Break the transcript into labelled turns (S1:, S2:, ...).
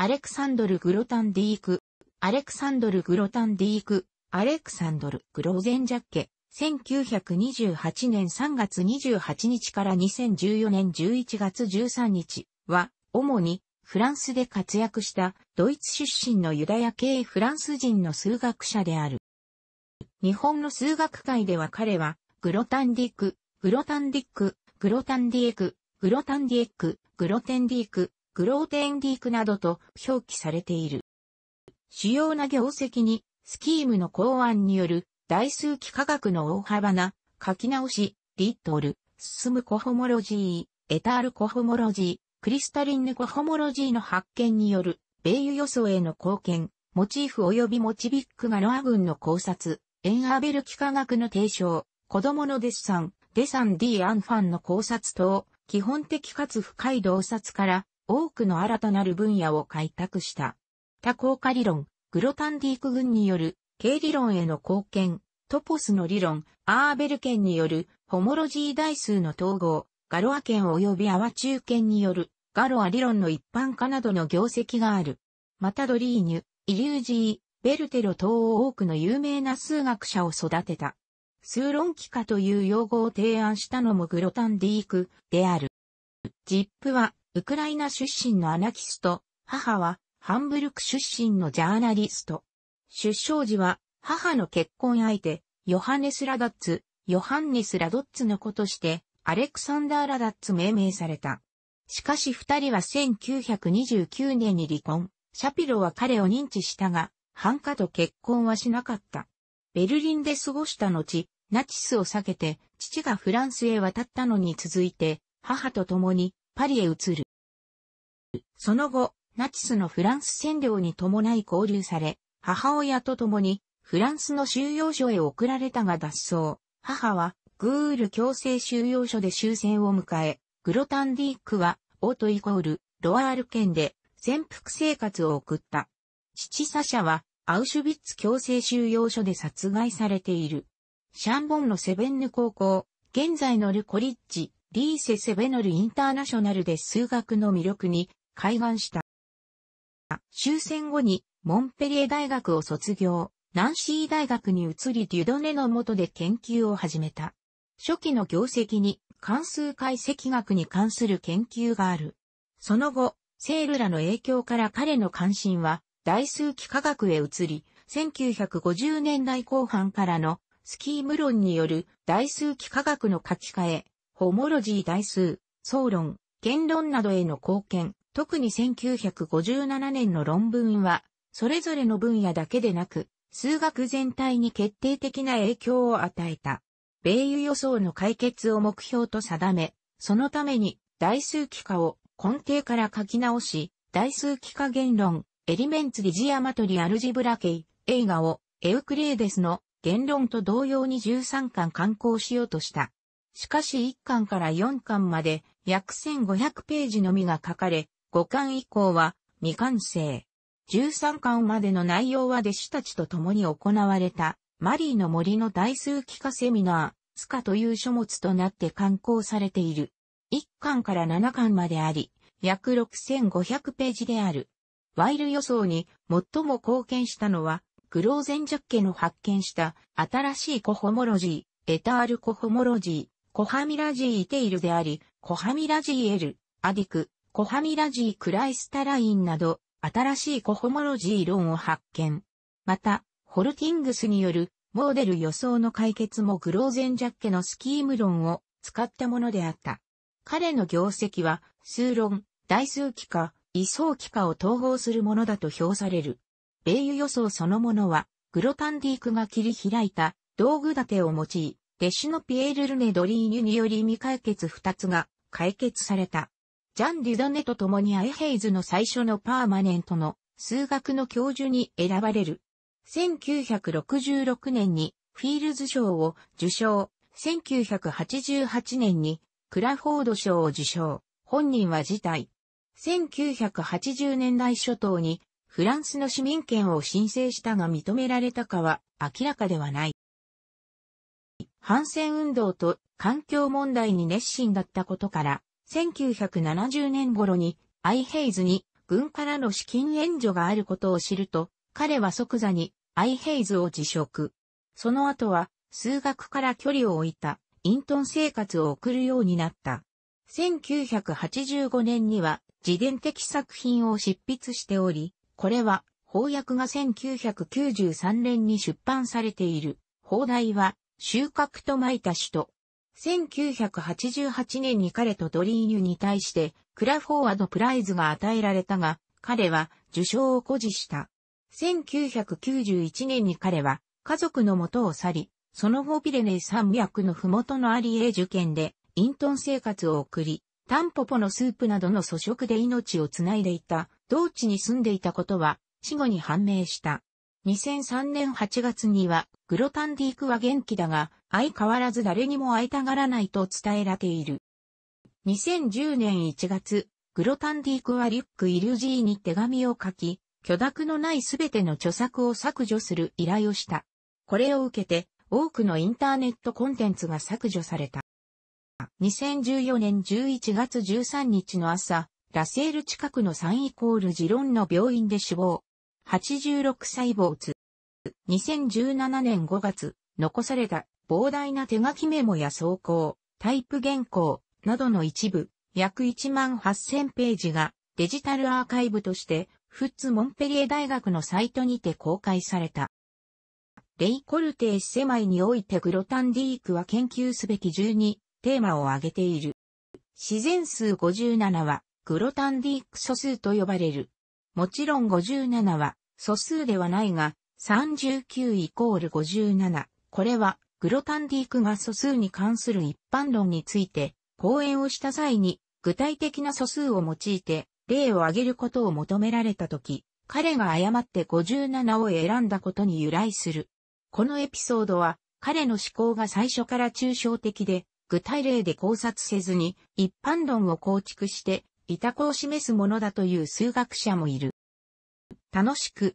S1: アレクサンドル・グロタンディーク、アレクサンドル・グロタンディーク、アレクサンドル・グローゼンジャッケ、1928年3月28日から2014年11月13日は、主にフランスで活躍したドイツ出身のユダヤ系フランス人の数学者である。日本の数学界では彼は、グロタンディーク、グロタンディック、グロタンディエク、グロタンディエク、グロテンディーク、グローテンディークなどと表記されている。主要な業績に、スキームの考案による台数幾何学の大幅な書き直し、リットル、進むコホモロジー、エタールコホモロジー、クリスタリンヌコホモロジーの発見による、米油予想への貢献、モチーフ及びモチビックがロア軍の考察、エンアーベル幾何学の提唱、子供のデッサン、デサンディ・アンファンの考察等、基本的かつ深い洞察から、多くの新たなる分野を開拓した。多効果理論、グロタンディーク群による、経理論への貢献、トポスの理論、アーベル圏による、ホモロジー代数の統合、ガロア圏及びアワ中圏による、ガロア理論の一般化などの業績がある。またドリーニュ、イリュージー、ベルテロ等を多くの有名な数学者を育てた。数論機化という用語を提案したのもグロタンディークである。ジップはウクライナ出身のアナキスト、母はハンブルク出身のジャーナリスト。出生時は母の結婚相手、ヨハネス・ラダッツ、ヨハンネス・ラドッツの子として、アレクサンダー・ラダッツ命名された。しかし二人は1929年に離婚。シャピロは彼を認知したが、ハンカと結婚はしなかった。ベルリンで過ごした後、ナチスを避けて、父がフランスへ渡ったのに続いて、母と共にパリへ移る。その後、ナチスのフランス占領に伴い交流され、母親と共にフランスの収容所へ送られたが脱走。母はグール強制収容所で終戦を迎え、グロタンディークはオートイコールロアール県で潜伏生活を送った。父サシャはアウシュビッツ強制収容所で殺害されている。シャンボンのセベンヌ高校、現在のルコリッジ、リーセ・セベノルインターナショナルで数学の魅力に開眼した。終戦後にモンペリエ大学を卒業、ナンシー大学に移りデュドネの下で研究を始めた。初期の業績に関数解析学に関する研究がある。その後、セールらの影響から彼の関心は大数幾何学へ移り、1950年代後半からのスキーム論による大数幾何学の書き換え、ホモロジー大数、総論、言論などへの貢献、特に1957年の論文は、それぞれの分野だけでなく、数学全体に決定的な影響を与えた。米油予想の解決を目標と定め、そのために代数幾化を根底から書き直し、代数幾化言論、エリメンツ・リジアマトリ・アルジブラ系、映画をエウクレーデスの言論と同様に13巻刊行しようとした。しかし1巻から4巻まで約1500ページのみが書かれ、5巻以降は未完成。13巻までの内容は弟子たちと共に行われた、マリーの森の大数期化セミナー、スカという書物となって刊行されている。1巻から7巻まであり、約6500ページである。ワイル予想に最も貢献したのは、グローゼンジャッケの発見した新しいコホモロジー、エタールコホモロジー、コハミラジーイテイルであり、コハミラジーエル、アディク、コハミラジー・クライスタラインなど、新しいコホモロジー論を発見。また、ホルティングスによるモーデル予想の解決もグローゼンジャッケのスキーム論を使ったものであった。彼の業績は、数論、大数機か、位相機かを統合するものだと評される。米油予想そのものは、グロタンディークが切り開いた道具立てを用い、弟子のピエール・ルネ・ドリーニュにより未解決二つが解決された。ジャン・デュダネと共にアイヘイズの最初のパーマネントの数学の教授に選ばれる。1966年にフィールズ賞を受賞。1988年にクラフォード賞を受賞。本人は辞退。1980年代初頭にフランスの市民権を申請したが認められたかは明らかではない。反戦運動と環境問題に熱心だったことから1970年頃にアイヘイズに軍からの資金援助があることを知ると、彼は即座にアイヘイズを辞職。その後は数学から距離を置いた隠遁生活を送るようになった。1985年には自伝的作品を執筆しており、これは翻訳が1993年に出版されている。放題は収穫とまいた首都。1988年に彼とドリーニュに対して、クラフォーワードプライズが与えられたが、彼は受賞を誇示した。1991年に彼は家族の元を去り、その後ピレネ山脈の麓のアリエ受験で、陰遁生活を送り、タンポポのスープなどの素食で命をつないでいた、同地に住んでいたことは、死後に判明した。2003年8月には、グロタンディークは元気だが、相変わらず誰にも会いたがらないと伝えられている。2010年1月、グロタンディークはリュック・イルジーに手紙を書き、許諾のないすべての著作を削除する依頼をした。これを受けて、多くのインターネットコンテンツが削除された。2014年11月13日の朝、ラセール近くの3イコールジロンの病院で死亡。86細胞。2017年5月、残された膨大な手書きメモや草稿、タイプ原稿などの一部、約1万8000ページがデジタルアーカイブとして、フッツ・モンペリエ大学のサイトにて公開された。レイ・コルテース狭いにおいてグロタンディークは研究すべき12テーマを挙げている。自然数57はグロタンディーク素数と呼ばれる。もちろん57は素数ではないが、39イコール57。これは、グロタンディークが素数に関する一般論について、講演をした際に、具体的な素数を用いて、例を挙げることを求められたとき、彼が誤って57を選んだことに由来する。このエピソードは、彼の思考が最初から抽象的で、具体例で考察せずに、一般論を構築して、いたこを示すものだという数学者もいる。楽しく、